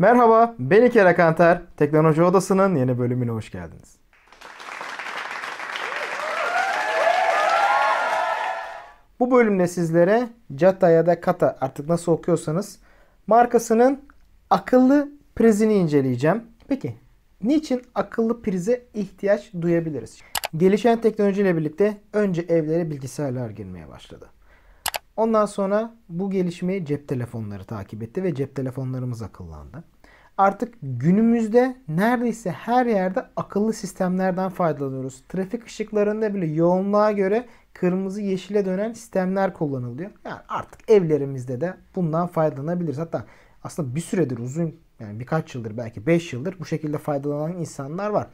Merhaba, ben İker Akanter. Teknoloji Odası'nın yeni bölümüne hoş geldiniz. Bu bölümde sizlere Jata ya da Kata artık nasıl okuyorsanız markasının akıllı prizini inceleyeceğim. Peki niçin akıllı prize ihtiyaç duyabiliriz? Gelişen teknolojiyle birlikte önce evlere bilgisayarlar girmeye başladı. Ondan sonra bu gelişmeyi cep telefonları takip etti ve cep telefonlarımız akıllandı. Artık günümüzde neredeyse her yerde akıllı sistemlerden faydalanıyoruz. Trafik ışıklarında bile yoğunluğa göre kırmızı yeşile dönen sistemler kullanılıyor. Yani artık evlerimizde de bundan faydalanabiliriz. Hatta aslında bir süredir uzun yani birkaç yıldır belki 5 yıldır bu şekilde faydalanan insanlar var.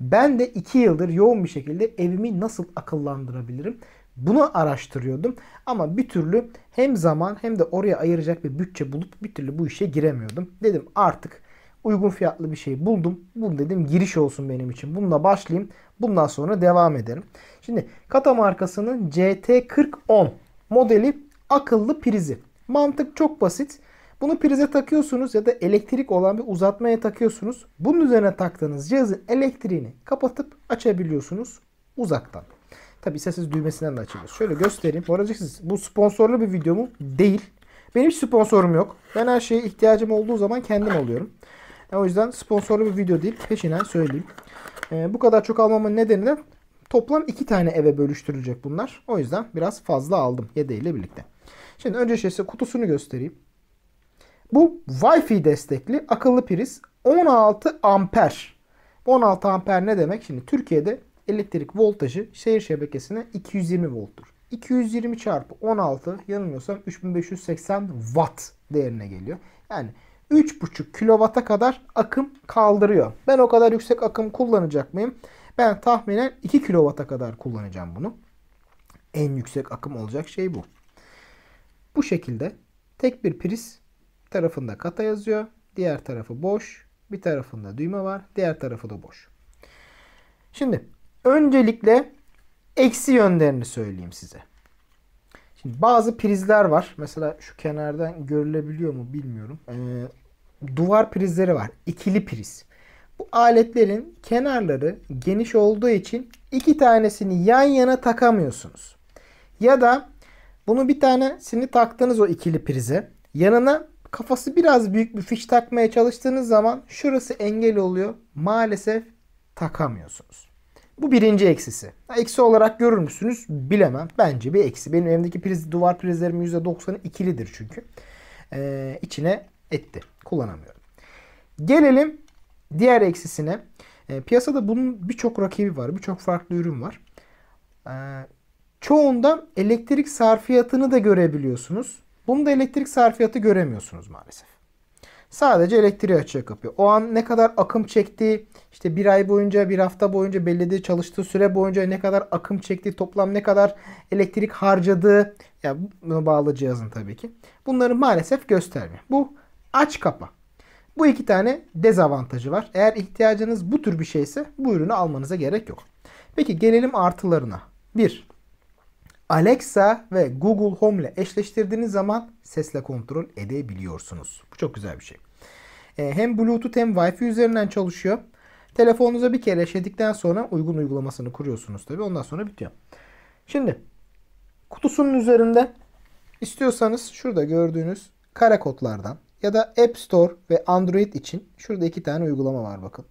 Ben de 2 yıldır yoğun bir şekilde evimi nasıl akıllandırabilirim? Bunu araştırıyordum ama bir türlü hem zaman hem de oraya ayıracak bir bütçe bulup bir türlü bu işe giremiyordum. Dedim artık uygun fiyatlı bir şey buldum. Bu dedim giriş olsun benim için. Bununla başlayayım. Bundan sonra devam ederim. Şimdi Kata markasının CT4010 modeli akıllı prizi. Mantık çok basit. Bunu prize takıyorsunuz ya da elektrik olan bir uzatmaya takıyorsunuz. Bunun üzerine taktığınız cihazın elektriğini kapatıp açabiliyorsunuz uzaktan. Tabi isterseniz düğmesinden de açabiliriz. Şöyle göstereyim. Bu arada siz bu sponsorlu bir video mu? Değil. Benim hiç sponsorum yok. Ben her şeye ihtiyacım olduğu zaman kendim alıyorum. Yani e, o yüzden sponsorlu bir video değil. Peşinen söyleyeyim. Ee, bu kadar çok almamın nedeni de toplam iki tane eve bölüştürülecek bunlar. O yüzden biraz fazla aldım yedeğiyle birlikte. Şimdi önce şey, size kutusunu göstereyim. Bu Wi-Fi destekli akıllı priz 16 amper. 16 amper ne demek? Şimdi Türkiye'de elektrik voltajı şehir şebekesine 220 volttur. 220 çarpı 16 yanılmıyorsam 3580 watt değerine geliyor. Yani 3,5 kilovata kadar akım kaldırıyor. Ben o kadar yüksek akım kullanacak mıyım? Ben tahminen 2 kilovata kadar kullanacağım bunu. En yüksek akım olacak şey bu. Bu şekilde tek bir priz tarafında kata yazıyor. Diğer tarafı boş. Bir tarafında düğme var. Diğer tarafı da boş. Şimdi Öncelikle eksi yönlerini söyleyeyim size. Şimdi bazı prizler var. Mesela şu kenardan görülebiliyor mu bilmiyorum. Ee, duvar prizleri var. İkili priz. Bu aletlerin kenarları geniş olduğu için iki tanesini yan yana takamıyorsunuz. Ya da bunu bir tanesini taktınız o ikili prize. Yanına kafası biraz büyük bir fiş takmaya çalıştığınız zaman şurası engel oluyor. Maalesef takamıyorsunuz. Bu birinci eksisi. Eksi olarak görür müsünüz? Bilemem. Bence bir eksi. Benim evimdeki priz, duvar prizlerimin %90'ı ikilidir çünkü. Ee, içine etti. Kullanamıyorum. Gelelim diğer eksisine. Ee, piyasada bunun birçok rakibi var. Birçok farklı ürün var. Ee, çoğunda elektrik sarfiyatını da görebiliyorsunuz. Bunu da elektrik sarfiyatı göremiyorsunuz maalesef. Sadece elektriği açık yapıyor. O an ne kadar akım çektiği, işte bir ay boyunca, bir hafta boyunca belirlediği çalıştığı süre boyunca ne kadar akım çektiği, toplam ne kadar elektrik harcadığı, ya buna bağlı cihazın tabii ki. Bunları maalesef göstermiyor. Bu aç kapa. Bu iki tane dezavantajı var. Eğer ihtiyacınız bu tür bir şeyse bu ürünü almanıza gerek yok. Peki gelelim artılarına. 1. Alexa ve Google Home ile eşleştirdiğiniz zaman sesle kontrol edebiliyorsunuz. Bu çok güzel bir şey. Ee, hem Bluetooth hem Wi-Fi üzerinden çalışıyor. Telefonunuza bir kere eşledikten sonra uygun uygulamasını kuruyorsunuz tabi. Ondan sonra bitiyor. Şimdi kutusunun üzerinde istiyorsanız şurada gördüğünüz kare kodlardan ya da App Store ve Android için şurada iki tane uygulama var bakın.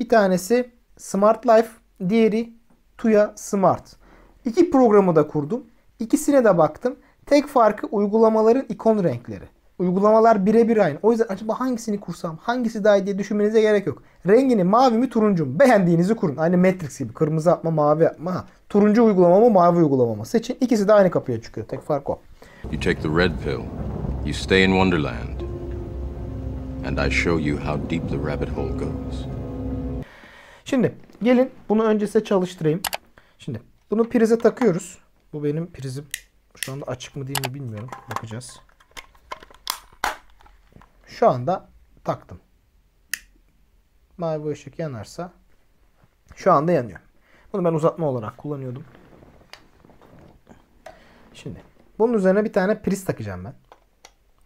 Bir tanesi Smart Life, diğeri Tuya Smart. İki programı da kurdum. İkisine de baktım. Tek farkı uygulamaların ikon renkleri. Uygulamalar birebir aynı. O yüzden acaba hangisini kursam, hangisi daha iyi diye düşünmenize gerek yok. Rengini mavi mi turuncu mu? Beğendiğinizi kurun. Aynı Matrix gibi. Kırmızı yapma, mavi yapma, Ha, turuncu uygulama mı, mavi uygulama mı? Seçin. İkisi de aynı kapıya çıkıyor. Tek fark o. You take the red pill. You stay in Wonderland. And I show you how deep the rabbit hole goes. Şimdi gelin bunu öncesine çalıştırayım. Şimdi bunu prize takıyoruz. Bu benim prizim. Şu anda açık mı değil mi bilmiyorum. Bakacağız. Şu anda taktım. Mavi ışık yanarsa şu anda yanıyor. Bunu ben uzatma olarak kullanıyordum. Şimdi bunun üzerine bir tane priz takacağım ben.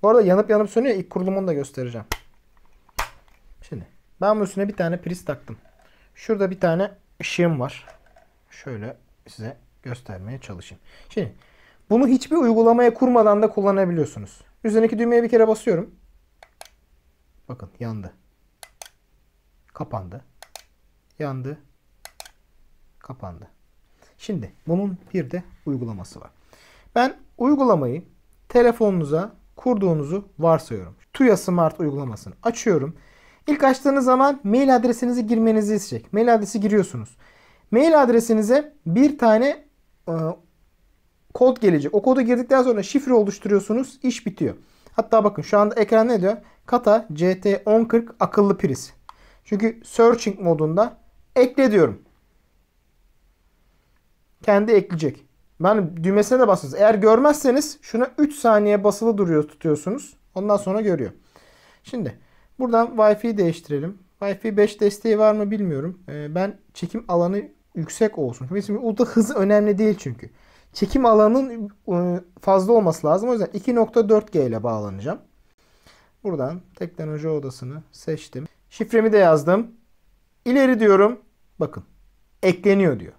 Bu arada yanıp yanıp sönüyor. İlk kurulumunu da göstereceğim. Şimdi ben bu üstüne bir tane priz taktım. Şurada bir tane ışığım var. Şöyle size göstermeye çalışayım. Şimdi bunu hiçbir uygulamaya kurmadan da kullanabiliyorsunuz. Üzerindeki düğmeye bir kere basıyorum. Bakın yandı. Kapandı. Yandı. Kapandı. Şimdi bunun bir de uygulaması var. Ben uygulamayı telefonunuza kurduğunuzu varsayıyorum. Tuya Smart uygulamasını açıyorum. İlk açtığınız zaman mail adresinizi girmenizi isteyecek. Mail adresi giriyorsunuz. Mail adresinize bir tane e, kod gelecek. O kodu girdikten sonra şifre oluşturuyorsunuz. iş bitiyor. Hatta bakın şu anda ekran ne diyor? Kata CT1040 akıllı priz. Çünkü searching modunda ekle diyorum. Kendi ekleyecek. Ben düğmesine de basıyorsunuz. Eğer görmezseniz şuna 3 saniye basılı duruyor tutuyorsunuz. Ondan sonra görüyor. Şimdi buradan Wi-Fi değiştirelim. Wi-Fi 5 desteği var mı bilmiyorum. E, ben çekim alanı yüksek olsun. Mesela ultra hızı önemli değil çünkü. Çekim alanının e, fazla olması lazım. O yüzden 2.4G ile bağlanacağım. Buradan teknoloji odasını seçtim. Şifremi de yazdım. İleri diyorum. Bakın. Ekleniyor diyor.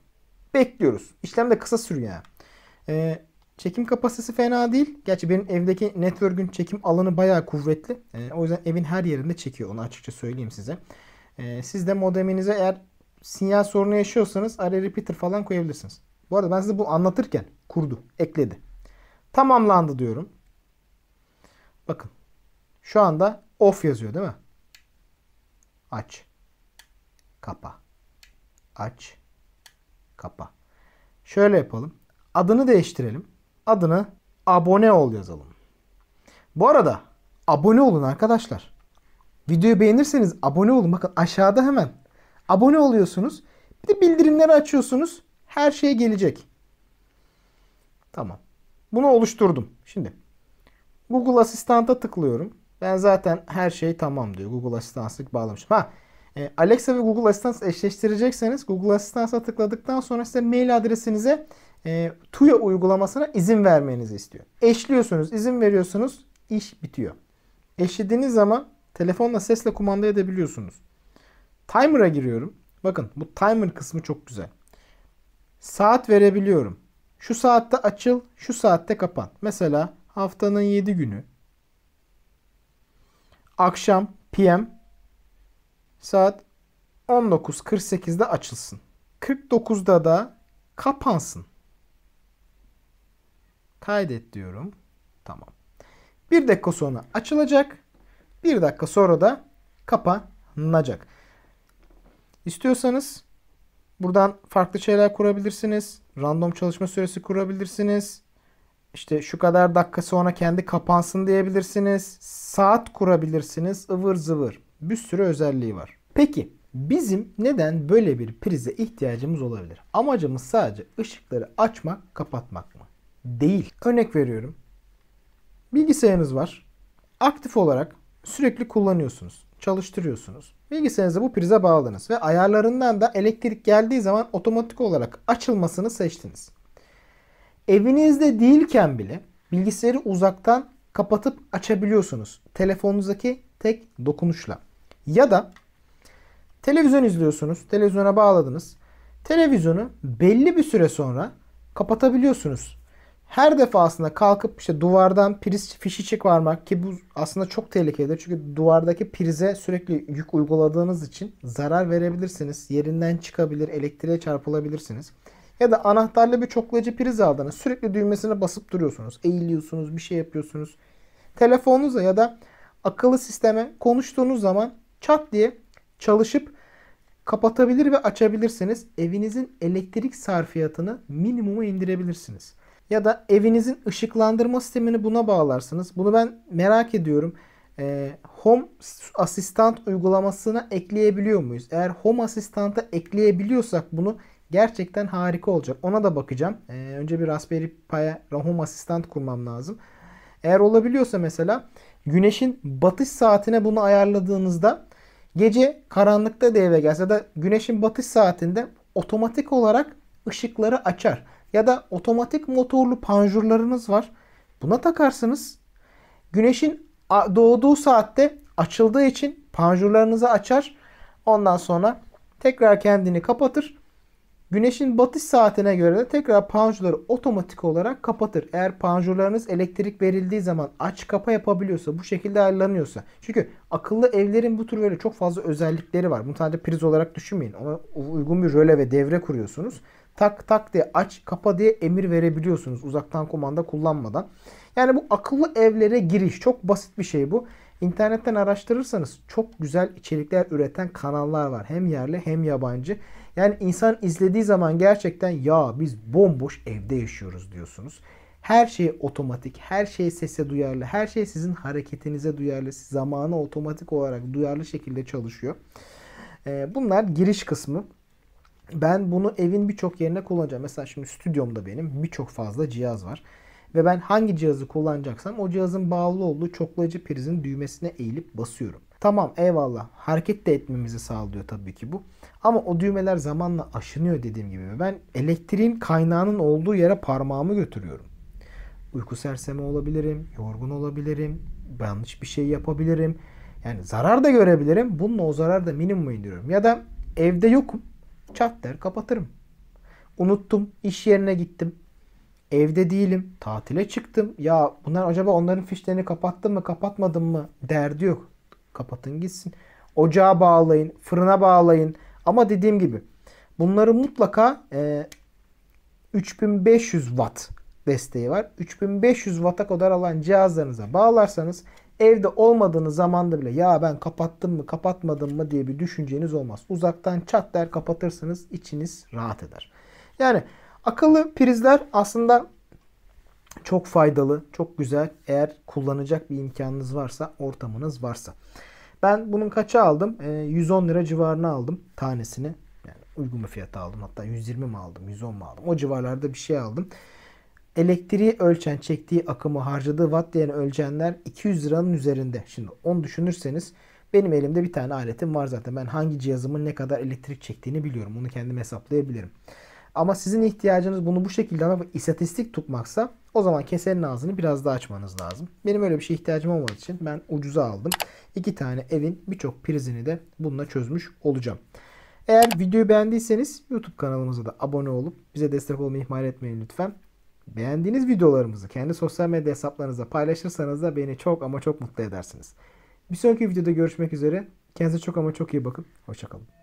Bekliyoruz. İşlem de kısa sürüyor. Yani. Ee, çekim kapasitesi fena değil. Gerçi benim evdeki network'ün çekim alanı bayağı kuvvetli. Ee, o yüzden evin her yerinde çekiyor. Onu açıkça söyleyeyim size. Ee, siz de modeminize eğer sinyal sorunu yaşıyorsanız araya repeater falan koyabilirsiniz. Bu arada ben size bu anlatırken kurdu, ekledi. Tamamlandı diyorum. Bakın. Şu anda off yazıyor değil mi? Aç. Kapa. Aç. Kapa. Şöyle yapalım. Adını değiştirelim. Adını abone ol yazalım. Bu arada abone olun arkadaşlar. Videoyu beğenirseniz abone olun. Bakın aşağıda hemen Abone oluyorsunuz. Bir de bildirimleri açıyorsunuz. Her şey gelecek. Tamam. Bunu oluşturdum. Şimdi Google Asistan'ta tıklıyorum. Ben zaten her şey tamam diyor. Google Asistan'lık bağlamışım. Ha e, Alexa ve Google Asistan eşleştirecekseniz Google Asistan'a tıkladıktan sonra size mail adresinize e, TUYA uygulamasına izin vermenizi istiyor. Eşliyorsunuz, izin veriyorsunuz, iş bitiyor. Eşlediğiniz zaman telefonla sesle kumanda edebiliyorsunuz. Timer'a giriyorum. Bakın bu timer kısmı çok güzel. Saat verebiliyorum. Şu saatte açıl, şu saatte kapan. Mesela haftanın 7 günü. Akşam PM saat 19.48'de açılsın. 49'da da kapansın. Kaydet diyorum. Tamam. Bir dakika sonra açılacak. Bir dakika sonra da kapanacak. İstiyorsanız buradan farklı şeyler kurabilirsiniz. Random çalışma süresi kurabilirsiniz. İşte şu kadar dakika sonra kendi kapansın diyebilirsiniz. Saat kurabilirsiniz. ıvır zıvır. Bir sürü özelliği var. Peki bizim neden böyle bir prize ihtiyacımız olabilir? Amacımız sadece ışıkları açmak, kapatmak mı? Değil. Örnek veriyorum. Bilgisayarınız var. Aktif olarak sürekli kullanıyorsunuz. Çalıştırıyorsunuz. Bilgisayarınızı bu prize bağladınız ve ayarlarından da elektrik geldiği zaman otomatik olarak açılmasını seçtiniz. Evinizde değilken bile bilgisayarı uzaktan kapatıp açabiliyorsunuz. Telefonunuzdaki tek dokunuşla. Ya da televizyon izliyorsunuz. Televizyona bağladınız. Televizyonu belli bir süre sonra kapatabiliyorsunuz her defasında kalkıp işte duvardan priz fişi çıkarmak ki bu aslında çok tehlikelidir. Çünkü duvardaki prize sürekli yük uyguladığınız için zarar verebilirsiniz. Yerinden çıkabilir, elektriğe çarpılabilirsiniz. Ya da anahtarlı bir çoklayıcı priz aldığınız Sürekli düğmesine basıp duruyorsunuz. Eğiliyorsunuz, bir şey yapıyorsunuz. Telefonunuza ya da akıllı sisteme konuştuğunuz zaman çat diye çalışıp kapatabilir ve açabilirsiniz. Evinizin elektrik sarfiyatını minimuma indirebilirsiniz. Ya da evinizin ışıklandırma sistemini buna bağlarsınız. Bunu ben merak ediyorum. Ee, Home asistan uygulamasına ekleyebiliyor muyuz? Eğer Home Asistant'a ekleyebiliyorsak bunu gerçekten harika olacak. Ona da bakacağım. Ee, önce bir Raspberry Pi'ye Home asistan kurmam lazım. Eğer olabiliyorsa mesela güneşin batış saatine bunu ayarladığınızda gece karanlıkta de eve gelse ya da güneşin batış saatinde otomatik olarak ışıkları açar. Ya da otomatik motorlu panjurlarınız var. Buna takarsınız. Güneşin doğduğu saatte açıldığı için panjurlarınızı açar. Ondan sonra tekrar kendini kapatır. Güneşin batış saatine göre de tekrar panjurları otomatik olarak kapatır. Eğer panjurlarınız elektrik verildiği zaman aç kapa yapabiliyorsa bu şekilde ayarlanıyorsa. Çünkü akıllı evlerin bu tür böyle çok fazla özellikleri var. Bunu sadece priz olarak düşünmeyin. Ona uygun bir röle ve devre kuruyorsunuz tak tak diye aç kapa diye emir verebiliyorsunuz uzaktan kumanda kullanmadan. Yani bu akıllı evlere giriş çok basit bir şey bu. İnternetten araştırırsanız çok güzel içerikler üreten kanallar var. Hem yerli hem yabancı. Yani insan izlediği zaman gerçekten ya biz bomboş evde yaşıyoruz diyorsunuz. Her şey otomatik, her şey sese duyarlı, her şey sizin hareketinize duyarlı, zamana otomatik olarak duyarlı şekilde çalışıyor. Ee, bunlar giriş kısmı. Ben bunu evin birçok yerine kullanacağım. Mesela şimdi stüdyomda benim birçok fazla cihaz var. Ve ben hangi cihazı kullanacaksam o cihazın bağlı olduğu çoklayıcı prizin düğmesine eğilip basıyorum. Tamam eyvallah hareket de etmemizi sağlıyor tabii ki bu. Ama o düğmeler zamanla aşınıyor dediğim gibi. Ben elektriğin kaynağının olduğu yere parmağımı götürüyorum. Uyku serseme olabilirim, yorgun olabilirim, yanlış bir şey yapabilirim. Yani zarar da görebilirim. Bununla o zarar da minimuma indiriyorum. Ya da evde yokum Çat der kapatırım. Unuttum. iş yerine gittim. Evde değilim. Tatile çıktım. Ya bunlar acaba onların fişlerini kapattım mı kapatmadım mı? Derdi yok. Kapatın gitsin. Ocağa bağlayın. Fırına bağlayın. Ama dediğim gibi bunları mutlaka e, 3500 watt desteği var. 3500 watt'a kadar alan cihazlarınıza bağlarsanız Evde olmadığınız zaman bile ya ben kapattım mı kapatmadım mı diye bir düşünceniz olmaz. Uzaktan çat der kapatırsanız içiniz rahat eder. Yani akıllı prizler aslında çok faydalı, çok güzel. Eğer kullanacak bir imkanınız varsa, ortamınız varsa. Ben bunun kaça aldım? E, ee, 110 lira civarına aldım tanesini. Yani uygun bir fiyata aldım. Hatta 120 mi aldım, 110 mu aldım? O civarlarda bir şey aldım elektriği ölçen çektiği akımı harcadığı watt değerini ölçenler 200 liranın üzerinde. Şimdi onu düşünürseniz benim elimde bir tane aletim var zaten. Ben hangi cihazımın ne kadar elektrik çektiğini biliyorum. Onu kendim hesaplayabilirim. Ama sizin ihtiyacınız bunu bu şekilde ama istatistik tutmaksa o zaman kesenin ağzını biraz daha açmanız lazım. Benim öyle bir şey ihtiyacım olmadığı için ben ucuza aldım. İki tane evin birçok prizini de bununla çözmüş olacağım. Eğer videoyu beğendiyseniz YouTube kanalımıza da abone olup bize destek olmayı ihmal etmeyin lütfen. Beğendiğiniz videolarımızı kendi sosyal medya hesaplarınızda paylaşırsanız da beni çok ama çok mutlu edersiniz. Bir sonraki videoda görüşmek üzere. Kendinize çok ama çok iyi bakın. Hoşçakalın.